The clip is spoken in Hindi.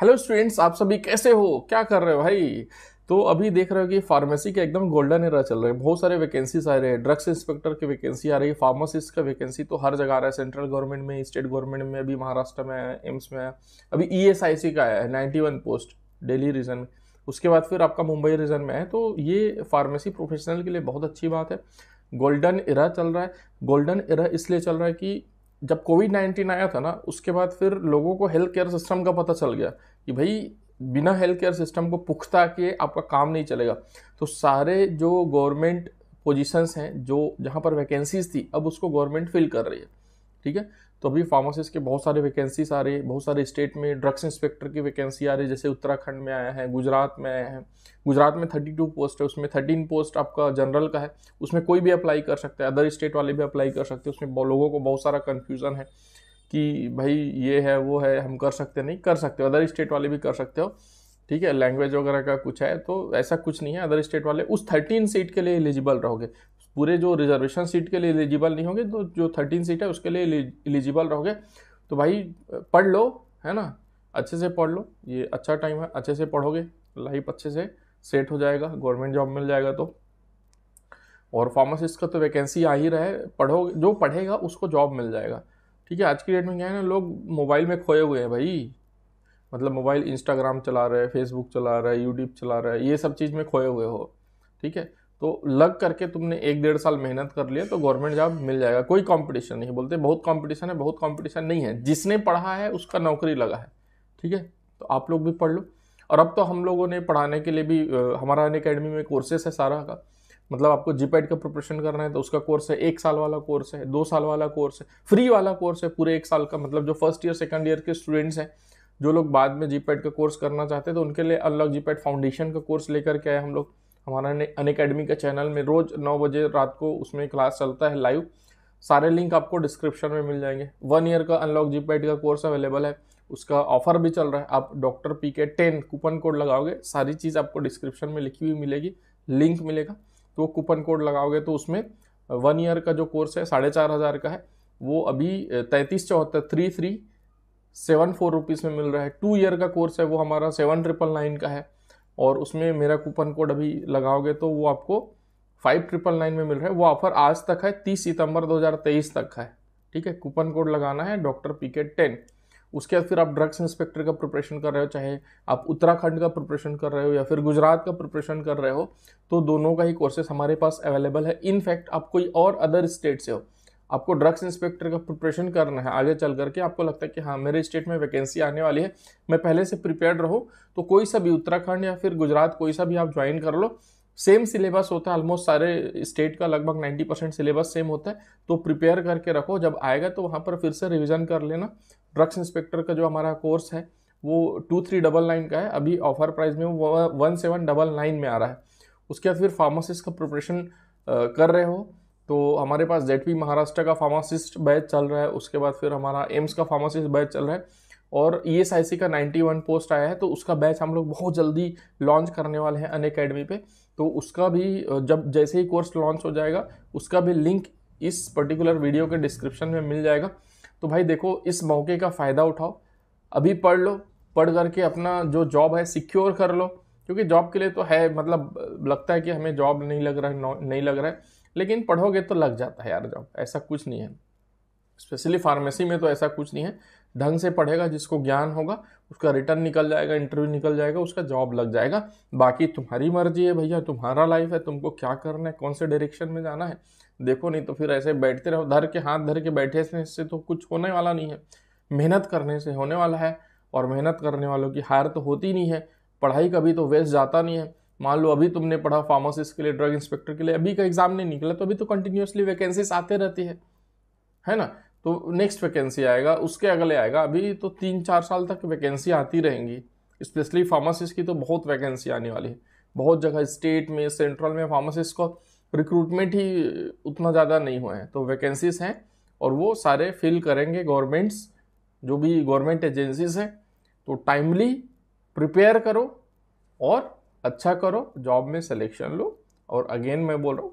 हेलो स्टूडेंट्स आप सभी कैसे हो क्या कर रहे हो भाई तो अभी देख रहे हो कि फार्मेसी का एकदम गोल्डन एरा चल रहा है बहुत सारे वैकेंसीज आ रहे हैं ड्रग्स इंस्पेक्टर की वैकेंसी आ रही है फार्मासिस्ट का वैकेंसी तो हर जगह आ रहा है सेंट्रल गवर्नमेंट में स्टेट गवर्नमेंट में अभी महाराष्ट्र में एम्स में अभी ई e का आया है नाइन्टी पोस्ट डेली रीजन में उसके बाद फिर आपका मुंबई रीजन में है तो ये फार्मेसी प्रोफेशनल के लिए बहुत अच्छी बात है गोल्डन इरा चल रहा है गोल्डन इरा इसलिए चल रहा है कि जब कोविड नाइन्टीन आया था ना उसके बाद फिर लोगों को हेल्थ केयर सिस्टम का पता चल गया कि भाई बिना हेल्थ केयर सिस्टम को पुख्ता के आपका काम नहीं चलेगा तो सारे जो गवर्नमेंट पोजीशंस हैं जो जहाँ पर वैकेंसीज थी अब उसको गवर्नमेंट फिल कर रही है ठीक है तो अभी फार्मासिस्ट के बहुत सारे वैकेंसीज आ रही है बहुत सारे स्टेट में ड्रग्स इंस्पेक्टर की वैकेंसी आ रही है जैसे उत्तराखंड में आया है गुजरात में आया है गुजरात में थर्टी टू पोस्ट है उसमें थर्टीन पोस्ट आपका जनरल का है उसमें कोई भी अप्लाई कर सकता है अदर स्टेट वाले भी अप्लाई कर सकते हैं उसमें लोगों को बहुत सारा कन्फ्यूज़न है कि भाई ये है वो है हम कर सकते नहीं कर सकते हो अदर स्टेट वाले भी कर सकते हो ठीक है लैंग्वेज वगैरह का कुछ है तो ऐसा कुछ नहीं है अदर स्टेट वाले उस थर्टीन सीट के लिए एलिजिबल रहोगे पूरे जो रिजर्वेशन सीट के लिए एलिजिबल नहीं होंगे तो जो थर्टीन सीट है उसके लिए एलिजिबल रहोगे तो भाई पढ़ लो है ना अच्छे से पढ़ लो ये अच्छा टाइम है अच्छे से पढ़ोगे लाइफ अच्छे से सेट हो जाएगा गवर्नमेंट जॉब मिल जाएगा तो और फार्मासिस्ट का तो वैकेंसी आ ही रहा है पढ़ोगे जो पढ़ेगा उसको जॉब मिल जाएगा ठीक है आज की डेट में क्या है ना लोग मोबाइल में खोए हुए हैं भाई मतलब मोबाइल इंस्टाग्राम चला रहे हैं फेसबुक चला रहे हैं यूट्यूब चला रहे हैं ये सब चीज़ में खोए हुए हो ठीक है तो लग करके तुमने एक डेढ़ साल मेहनत कर लिया तो गवर्नमेंट जॉब मिल जाएगा कोई कंपटीशन नहीं बोलते बहुत कंपटीशन है बहुत कंपटीशन नहीं है जिसने पढ़ा है उसका नौकरी लगा है ठीक है तो आप लोग भी पढ़ लो और अब तो हम लोगों ने पढ़ाने के लिए भी हमारा अन अकेडमी में कोर्सेस है सारा का मतलब आपको जीपैड का प्रिपरेशन करना है तो उसका कोर्स है एक साल वाला कोर्स है दो साल वाला कोर्स है फ्री वाला कोर्स है पूरे एक साल का मतलब जो फर्स्ट ईयर सेकेंड ईयर के स्टूडेंट्स हैं जो लोग बाद में जीपैड का कोर्स करना चाहते हैं तो उनके लिए अलग जीपैड फाउंडेशन का कोर्स लेकर के आए हम लोग हमारा अन अकेडमी के चैनल में रोज़ नौ बजे रात को उसमें क्लास चलता है लाइव सारे लिंक आपको डिस्क्रिप्शन में मिल जाएंगे वन ईयर का अनलॉक जीपैड का कोर्स अवेलेबल है उसका ऑफर भी चल रहा है आप doctor P K ten coupon code लगाओगे सारी चीज़ आपको डिस्क्रिप्शन में लिखी हुई मिलेगी लिंक मिलेगा तो वो कूपन कोड लगाओगे तो उसमें वन ईयर का जो कोर्स है साढ़े चार हज़ार का है वो अभी तैंतीस चौहत्तर three three seven four rupees में मिल रहा है टू ईयर का कोर्स है वो हमारा सेवन ट्रिपल नाइन का है और उसमें मेरा कूपन कोड अभी लगाओगे तो वो आपको फाइव ट्रिपल नाइन में मिल रहा है वो ऑफर आज तक है तीस सितंबर 2023 तक है ठीक है कूपन कोड लगाना है डॉक्टर पी के टेन उसके बाद फिर आप ड्रग्स इंस्पेक्टर का प्रिपरेशन कर रहे हो चाहे आप उत्तराखंड का प्रिपरेशन कर रहे हो या फिर गुजरात का प्रिपरेशन कर रहे हो तो दोनों का ही कोर्सेस हमारे पास अवेलेबल है इनफैक्ट आप कोई और अदर स्टेट से हो आपको ड्रग्स इंस्पेक्टर का प्रिपरेशन करना है आगे चल करके आपको लगता है कि हाँ मेरे स्टेट में वैकेंसी आने वाली है मैं पहले से प्रिपेयर रहो तो कोई सा भी उत्तराखंड या फिर गुजरात कोई सा भी आप ज्वाइन कर लो सेम सिलेबस होता है ऑलमोस्ट सारे स्टेट का लगभग 90 परसेंट सिलेबस सेम होता है तो प्रिपेयर करके रखो जब आएगा तो वहाँ पर फिर से रिविज़न कर लेना ड्रग्स इंस्पेक्टर का जो हमारा कोर्स है वो टू थ्री डबल नाइन का है अभी ऑफर प्राइस में वो वन सेवन डबल नाइन में आ रहा है उसके बाद फिर फार्मासिस्ट का प्रिपरेशन कर रहे हो तो हमारे पास जेड महाराष्ट्र का फार्मासिस्ट बैच चल रहा है उसके बाद फिर हमारा एम्स का फार्मासिस्ट बैच चल रहा है और ई एस आई सी का 91 पोस्ट आया है तो उसका बैच हम लोग बहुत जल्दी लॉन्च करने वाले हैं अन अकेडमी पर तो उसका भी जब जैसे ही कोर्स लॉन्च हो जाएगा उसका भी लिंक इस पर्टिकुलर वीडियो के डिस्क्रिप्शन में मिल जाएगा तो भाई देखो इस मौके का फ़ायदा उठाओ अभी पढ़ लो पढ़ करके अपना जो जॉब है सिक्योर कर लो क्योंकि जॉब के लिए तो है मतलब लगता है कि हमें जॉब नहीं लग रहा है नहीं लग रहा है लेकिन पढ़ोगे तो लग जाता है यार जॉब ऐसा कुछ नहीं है स्पेशली फार्मेसी में तो ऐसा कुछ नहीं है ढंग से पढ़ेगा जिसको ज्ञान होगा उसका रिटर्न निकल जाएगा इंटरव्यू निकल जाएगा उसका जॉब लग जाएगा बाकी तुम्हारी मर्जी है भैया तुम्हारा लाइफ है तुमको क्या करना है कौन से डायरेक्शन में जाना है देखो नहीं तो फिर ऐसे बैठते रहो धर के हाथ धर के बैठे से तो कुछ होने वाला नहीं है मेहनत करने से होने वाला है और मेहनत करने वालों की हार तो होती नहीं है पढ़ाई कभी तो वेस्ट जाता नहीं है मान लो अभी तुमने पढ़ा फार्मासिस्ट के लिए ड्रग इंस्पेक्टर के लिए अभी का एग्जाम नहीं निकला तो अभी तो कंटिन्यूसली वैकेंसीज आते रहती है है ना तो नेक्स्ट वैकेंसी आएगा उसके अगले आएगा अभी तो तीन चार साल तक वैकेंसी आती रहेंगी स्पेशली फार्मासिस्ट की तो बहुत वैकेंसी आने वाली है बहुत जगह स्टेट में सेंट्रल में फार्मासिस्ट को रिक्रूटमेंट ही उतना ज़्यादा नहीं हुआ है तो वैकेंसीज हैं और वो सारे फिल करेंगे गवर्नमेंट्स जो भी गवर्नमेंट एजेंसीज हैं तो टाइमली प्रिपेयर करो और अच्छा करो जॉब में सिलेक्शन लो और अगेन मैं बोल रहा हूँ